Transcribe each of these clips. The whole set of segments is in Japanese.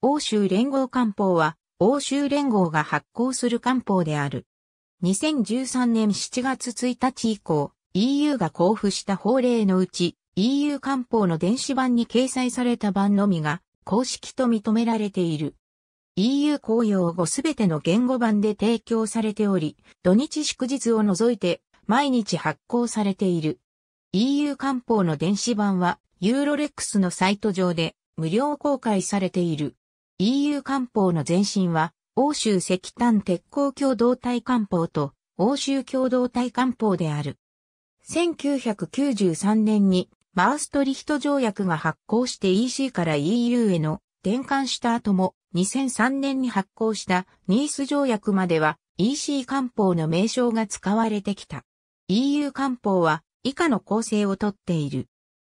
欧州連合官報は、欧州連合が発行する官報である。2013年7月1日以降、EU が交付した法令のうち、EU 官報の電子版に掲載された版のみが、公式と認められている。EU 公用語すべての言語版で提供されており、土日祝日を除いて、毎日発行されている。EU 官報の電子版は、ユーロレックスのサイト上で無料公開されている。EU 官報の前身は、欧州石炭鉄鋼共同体官報と、欧州共同体官報である。1993年に、マーストリヒト条約が発行して EC から EU への転換した後も、2003年に発行したニース条約までは EC 官報の名称が使われてきた。EU 官報は以下の構成をとっている。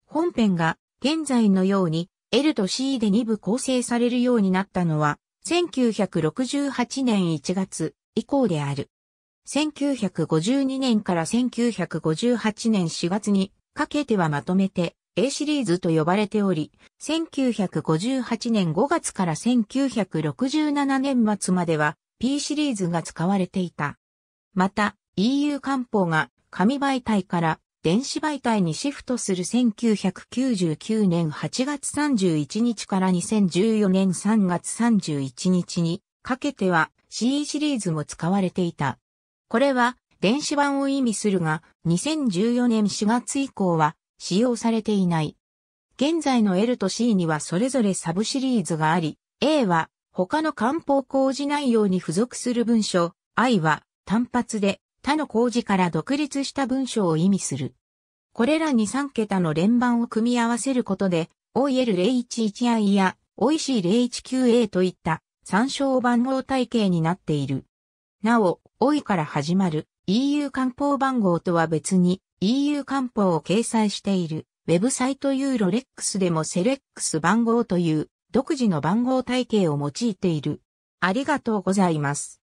本編が現在のように L と C で2部構成されるようになったのは、1968年1月以降である。1952年から1958年4月にかけてはまとめて A シリーズと呼ばれており、1958年5月から1967年末までは P シリーズが使われていた。また、EU 官報が紙媒体から電子媒体にシフトする1999年8月31日から2014年3月31日にかけては CE シリーズも使われていた。これは電子版を意味するが2014年4月以降は使用されていない。現在の L と C にはそれぞれサブシリーズがあり、A は他の漢方工事内容に付属する文書、I は単発で他の工事から独立した文章を意味する。これらに3桁の連番を組み合わせることで、OL011i や OIC019a といった参照番号体系になっている。なお、OI から始まる EU 官報番号とは別に EU 官報を掲載しているウェブサイトユーロレックスでもセレックス番号という独自の番号体系を用いている。ありがとうございます。